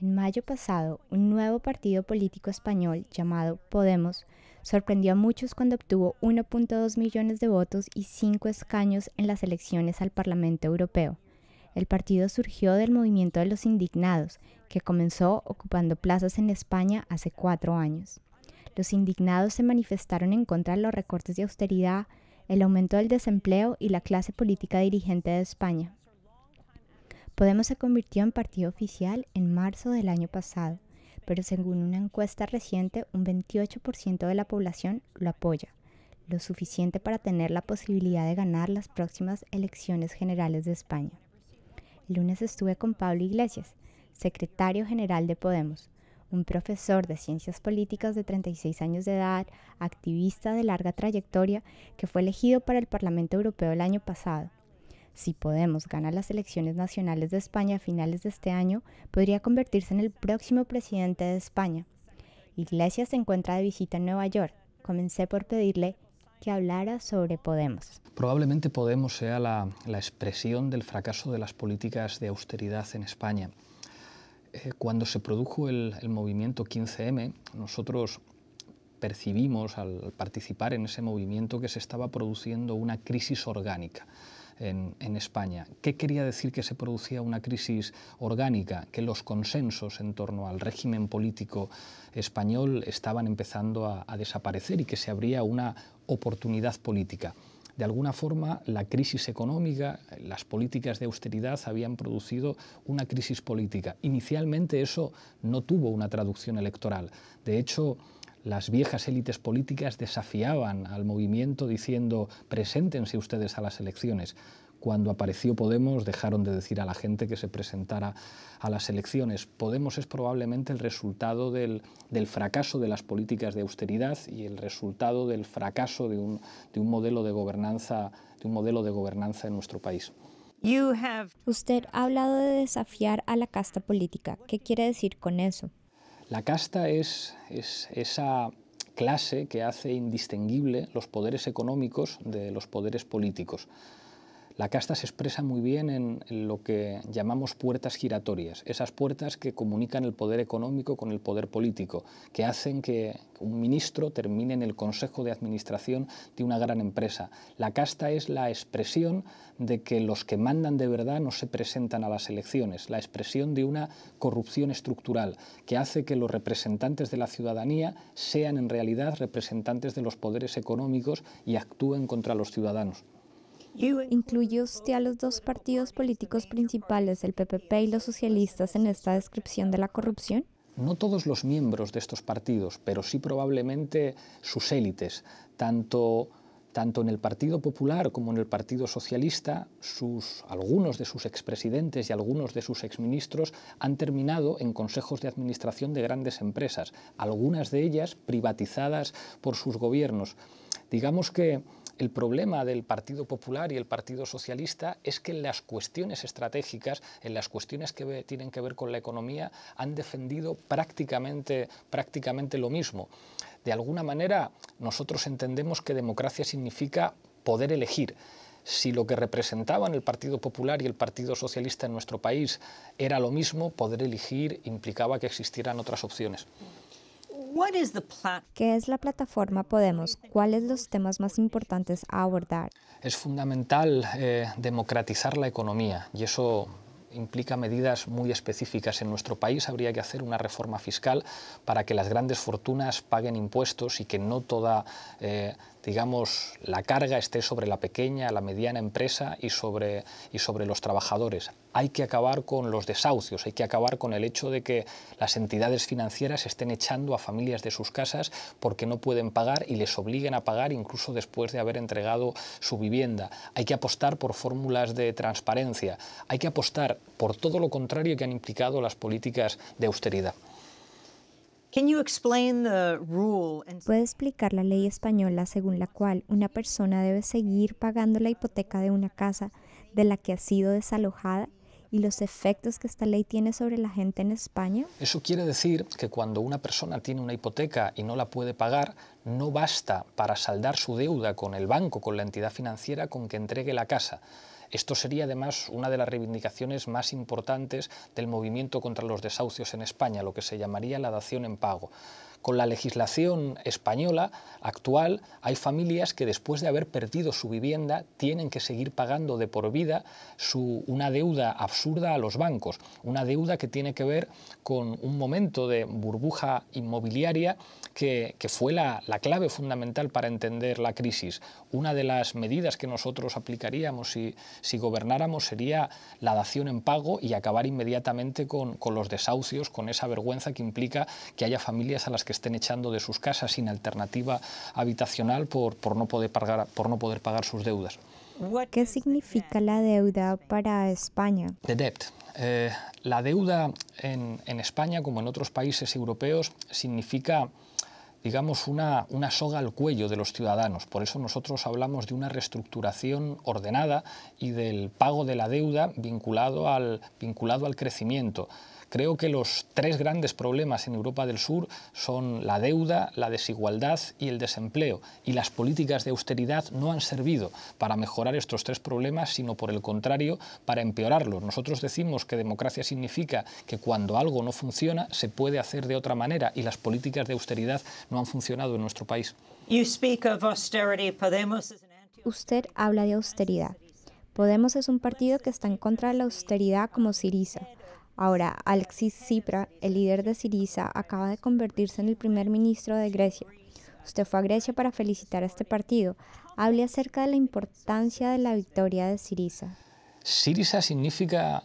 En mayo pasado, un nuevo partido político español llamado Podemos sorprendió a muchos cuando obtuvo 1.2 millones de votos y 5 escaños en las elecciones al Parlamento Europeo. El partido surgió del movimiento de los indignados, que comenzó ocupando plazas en España hace cuatro años. Los indignados se manifestaron en contra de los recortes de austeridad, el aumento del desempleo y la clase política dirigente de España. Podemos se convirtió en partido oficial en marzo del año pasado, pero según una encuesta reciente, un 28% de la población lo apoya, lo suficiente para tener la posibilidad de ganar las próximas elecciones generales de España. El lunes estuve con Pablo Iglesias, secretario general de Podemos, un profesor de ciencias políticas de 36 años de edad, activista de larga trayectoria, que fue elegido para el Parlamento Europeo el año pasado si podemos ganar las elecciones nacionales de España a finales de este año, podría convertirse en el próximo presidente de España. Iglesias se encuentra de visita en Nueva York. Comencé por pedirle que hablara sobre Podemos. Probablemente Podemos sea la, expresión del fracaso de las políticas de austeridad en España. Eh, cuando se produjo el movimiento 15M, nosotros percibimos al participar en ese movimiento que se estaba produciendo una crisis orgánica en, España. ¿Qué quería decir que se producía una crisis orgánica? Que los consensos en torno al régimen político español estaban empezando a, a desaparecer y que se abría una oportunidad política. De alguna forma, la crisis económica, las políticas de austeridad habían producido una crisis política. Inicialmente eso no tuvo una traducción electoral. De hecho, las viejas élites políticas desafiaban al movimiento diciendo preséntense ustedes a las elecciones. Cuando apareció Podemos dejaron de decir a la gente que se presentara a las elecciones. Podemos es probablemente el resultado del, fracaso de las políticas de austeridad y el resultado del fracaso de un, modelo, de gobernanza, de un modelo de gobernanza en nuestro país. Usted ha hablado de desafiar a la casta política. ¿Qué quiere decir con eso? La casta es, esa clase que hace indistinguible los poderes económicos de los poderes políticos. La casta se expresa muy bien en, lo que llamamos puertas giratorias, esas puertas que comunican el poder económico con el poder político, que hacen que un ministro termine en el consejo de administración de una gran empresa. La casta es la expresión de que los que mandan de verdad no se presentan a las elecciones, la expresión de una corrupción estructural que hace que los representantes de la ciudadanía sean en realidad representantes de los poderes económicos y actúen contra los ciudadanos. ¿Incluye usted a los dos partidos políticos principales, el PPP y los socialistas, en esta descripción de la corrupción? No todos los miembros de estos partidos, pero sí probablemente sus élites, tanto tanto en el Partido Popular como en el Partido Socialista, sus, algunos de sus expresidentes y algunos de sus exministros han terminado en consejos de administración de grandes empresas, algunas de ellas privatizadas por sus gobiernos. Digamos que el problema del Partido Popular y el Partido Socialista es que en las cuestiones estratégicas, en las cuestiones que tienen que ver con la economía, han defendido prácticamente, prácticamente lo mismo. De alguna manera, nosotros entendemos que democracia significa poder elegir si lo que representaban el Partido Popular y el Partido Socialista en nuestro país era lo mismo, poder elegir implicaba que existieran otras opciones. ¿Qué es la plataforma Podemos? ¿Cuáles los temas más importantes a abordar? Es fundamental eh, democratizar la economía y eso implica medidas muy específicas. En nuestro país habría que hacer una reforma fiscal para que las grandes fortunas paguen impuestos y que no toda, eh, digamos, la carga esté sobre la pequeña, la mediana empresa y sobre, y sobre los trabajadores hay que acabar con los desahucios, hay que acabar con el hecho de que las entidades financieras estén echando a familias de sus casas porque no pueden pagar y les obliguen a pagar incluso después de haber entregado su vivienda. Hay que apostar por fórmulas de transparencia, hay que apostar por todo lo contrario que han implicado las políticas de austeridad. ¿Puede explicar la ley española según la cual una persona debe seguir pagando la hipoteca de una casa de la que ha sido desalojada? y los efectos que esta ley tiene sobre la gente en España? Eso quiere decir que cuando una persona tiene una hipoteca y no la puede pagar, no basta para saldar su deuda con el banco, con la entidad financiera, con que entregue la casa esto sería además una de las reivindicaciones más importantes del movimiento contra los desahucios en España, lo que se llamaría la dación en pago. Con la legislación española actual hay familias que después de haber perdido su vivienda tienen que seguir pagando de por vida una deuda absurda a los bancos, una deuda que tiene que ver con un momento de burbuja inmobiliaria que, fue la, clave fundamental para entender la crisis. Una de las medidas que nosotros aplicaríamos si, si gobernáramos sería la dación en pago y acabar inmediatamente con, los desahucios, con esa vergüenza que implica que haya familias a las que estén echando de sus casas sin alternativa habitacional por, por, no, poder pagar, por no poder pagar sus deudas. ¿Qué significa la deuda para España? Eh, la deuda en, en España, como en otros países europeos, significa digamos, una, soga al cuello de los ciudadanos. Por eso nosotros hablamos de una reestructuración ordenada y del pago de la deuda vinculado vinculado al crecimiento. Creo que los tres grandes problemas en Europa del Sur son la deuda, la desigualdad y el desempleo. Y las políticas de austeridad no han servido para mejorar estos tres problemas, sino por el contrario, para empeorarlos. Nosotros decimos que democracia significa que cuando algo no funciona se puede hacer de otra manera y las políticas de austeridad no han funcionado en nuestro país. Usted habla de austeridad. Podemos es un partido que está en contra de la austeridad como Siriza. Ahora, Alexis Tsipras, el líder de Siriza, acaba de convertirse en el primer ministro de Grecia. Usted fue a Grecia para felicitar a este partido. Hable acerca de la importancia de la victoria de Siriza. Siriza significa.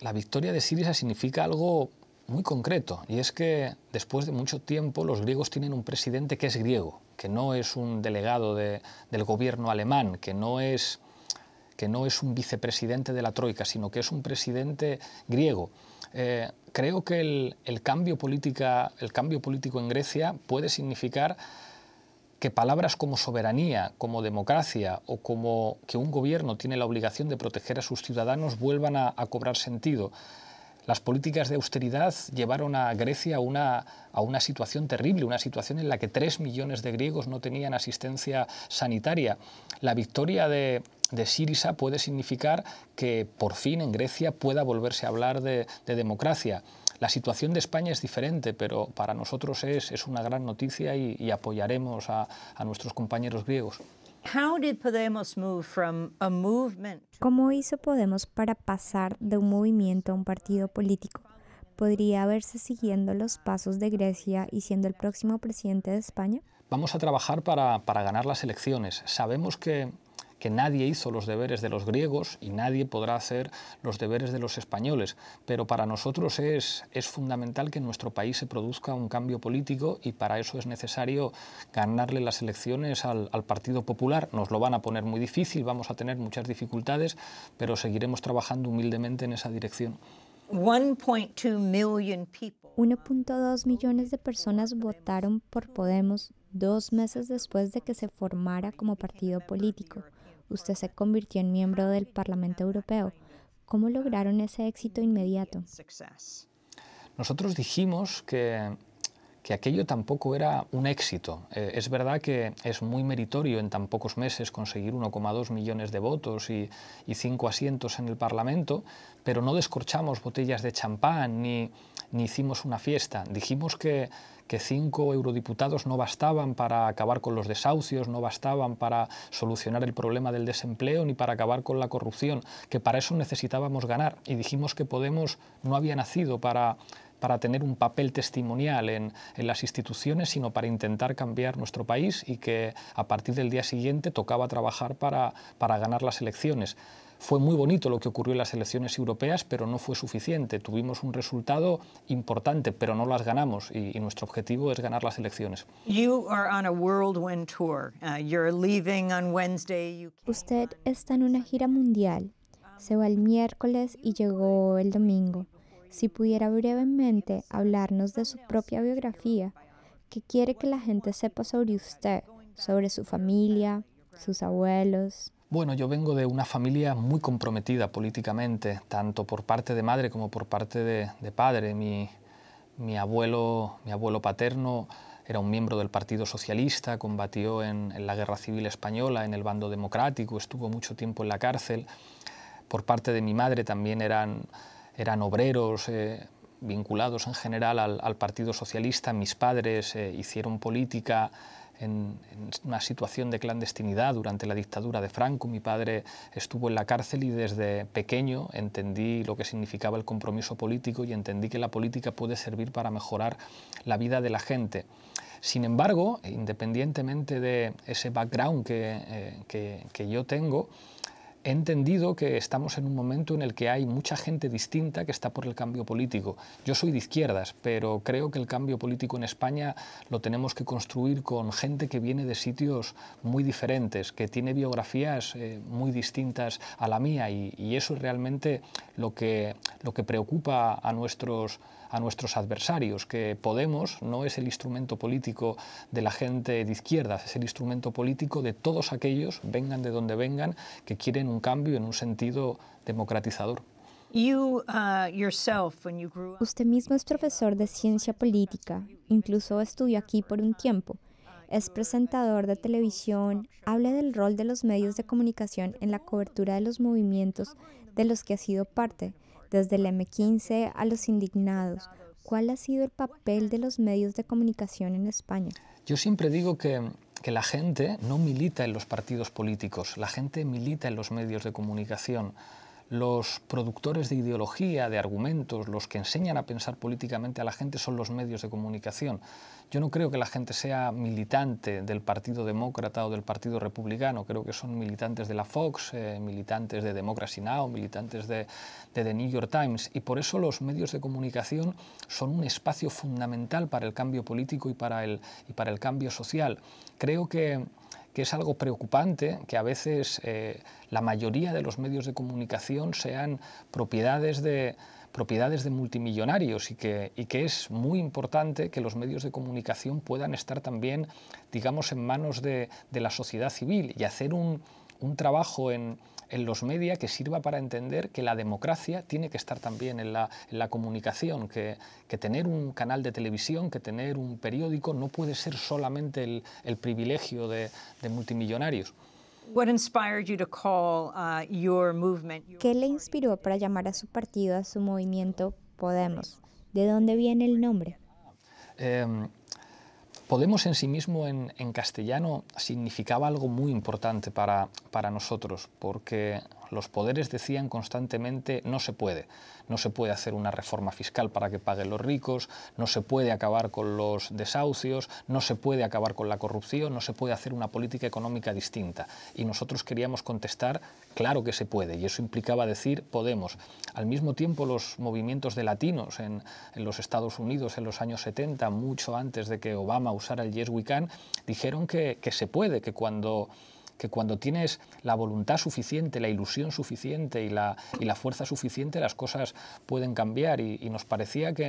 La victoria de Siriza significa algo muy concreto, y es que después de mucho tiempo los griegos tienen un presidente que es griego, que no es un delegado del gobierno alemán, que no es que no es un vicepresidente de la Troika, sino que es un presidente griego. Eh, creo que el, cambio política, el cambio político en Grecia puede significar que palabras como soberanía, como democracia o como que un gobierno tiene la obligación de proteger a sus ciudadanos vuelvan a, cobrar sentido. Las políticas de austeridad llevaron a Grecia a una, a una situación terrible, una situación en la que tres millones de griegos no tenían asistencia sanitaria. La victoria de, de Sirisa puede significar que por fin en Grecia pueda volverse a hablar de, democracia. La situación de España es diferente, pero para nosotros es, es una gran noticia y, apoyaremos a, a nuestros compañeros griegos. ¿Cómo hizo Podemos para pasar de un movimiento a un partido político? ¿Podría verse siguiendo los pasos de Grecia y siendo el próximo presidente de España? Vamos a trabajar para, para ganar las elecciones. Sabemos que que nadie hizo los deberes de los griegos y nadie podrá hacer los deberes de los españoles, pero para nosotros es, fundamental que en nuestro país se produzca un cambio político y para eso es necesario ganarle las elecciones al, al Partido Popular. Nos lo van a poner muy difícil, vamos a tener muchas dificultades, pero seguiremos trabajando humildemente en esa dirección. 1.2 millones de personas votaron por Podemos dos meses después de que se formara como partido político. Usted se convirtió en miembro del Parlamento Europeo. ¿Cómo lograron ese éxito inmediato? Nosotros dijimos que que aquello tampoco era un éxito. Eh, es verdad que es muy meritorio en tan pocos meses conseguir 1,2 millones de votos y, y, cinco asientos en el Parlamento, pero no descorchamos botellas de champán ni, ni hicimos una fiesta. Dijimos que, que cinco eurodiputados no bastaban para acabar con los desahucios, no bastaban para solucionar el problema del desempleo ni para acabar con la corrupción, que para eso necesitábamos ganar. Y dijimos que Podemos no había nacido para para tener un papel testimonial en, en, las instituciones, sino para intentar cambiar nuestro país y que a partir del día siguiente tocaba trabajar para, para ganar las elecciones. Fue muy bonito lo que ocurrió en las elecciones europeas, pero no fue suficiente. Tuvimos un resultado importante, pero no las ganamos y, y nuestro objetivo es ganar las elecciones. Uh, Usted está en una gira mundial. Se va el miércoles y llegó el domingo. Si pudiera brevemente hablarnos de su propia biografía, ¿qué quiere que la gente sepa sobre usted, sobre su familia, sus abuelos? Bueno, yo vengo de una familia muy comprometida políticamente, tanto por parte de madre como por parte de, de padre. Mi, abuelo, mi abuelo paterno era un miembro del Partido Socialista, combatió en, en la Guerra Civil Española, en el bando democrático, estuvo mucho tiempo en la cárcel. Por parte de mi madre también eran eran obreros eh, vinculados en general al, Partido Socialista, mis padres eh, hicieron política en, una situación de clandestinidad durante la dictadura de Franco, mi padre estuvo en la cárcel y desde pequeño entendí lo que significaba el compromiso político y entendí que la política puede servir para mejorar la vida de la gente. Sin embargo, independientemente de ese background que eh, yo tengo, he entendido que estamos en un momento en el que hay mucha gente distinta que está por el cambio político. Yo soy de izquierdas, pero creo que el cambio político en España lo tenemos que construir con gente que viene de sitios muy diferentes, que tiene biografías eh, muy distintas a la mía y, eso es realmente lo que, lo que preocupa a nuestros a nuestros adversarios, que Podemos no es el instrumento político de la gente de izquierdas, es el instrumento político de todos aquellos, vengan de donde vengan, que quieren un cambio en un sentido democratizador. Uh, Usted mismo es profesor de ciencia política, incluso estudió aquí por un tiempo. Es presentador de televisión, habla del rol de los medios de comunicación en la cobertura de los movimientos de los que ha sido parte, desde el M15 a los indignados. ¿Cuál ha sido el papel de los medios de comunicación en España? Yo siempre digo que, que la gente no milita en los partidos políticos, la gente milita en los medios de comunicación los productores de ideología, de argumentos, los que enseñan a pensar políticamente a la gente son los medios de comunicación. Yo no creo que la gente sea militante del Partido Demócrata o del Partido Republicano, creo que son militantes de la Fox, eh, militantes de Democracy Now, militantes de, The New York Times, y por eso los medios de comunicación son un espacio fundamental para el cambio político y para el, y para el cambio social. Creo que que es algo preocupante que a veces eh, la mayoría de los medios de comunicación sean propiedades de propiedades de multimillonarios y que, y que es muy importante que los medios de comunicación puedan estar también, digamos, en manos de, la sociedad civil y hacer un trabajo en, en los media que sirva para entender que la democracia tiene que estar también en la, comunicación, que, tener un canal de televisión, que tener un periódico no puede ser solamente el, privilegio de, multimillonarios. Uh, ¿Qué le inspiró para llamar a su partido, a su movimiento Podemos? ¿De dónde viene el nombre? Em, Podemos en sí mismo en, castellano significaba algo muy importante para, para nosotros, porque los poderes decían constantemente no se puede. No se puede hacer una reforma fiscal para que paguen los ricos, no se puede acabar con los desahucios, no se puede acabar con la corrupción, no se puede hacer una política económica distinta. Y nosotros queríamos contestar, claro que se puede, y eso implicaba decir Podemos. Al mismo tiempo los movimientos de latinos en, los Estados Unidos en los años 70, mucho antes de que Obama usara el Yes We Can, dijeron que se puede, que cuando que cuando tienes la voluntad suficiente, la ilusión suficiente y la, fuerza suficiente, las cosas pueden cambiar. Y, nos parecía que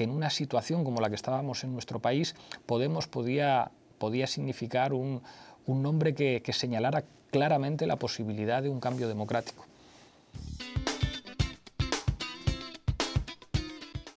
en, una situación como la que estábamos en nuestro país, Podemos podía, podía significar un, nombre que, que señalara claramente la posibilidad de un cambio democrático.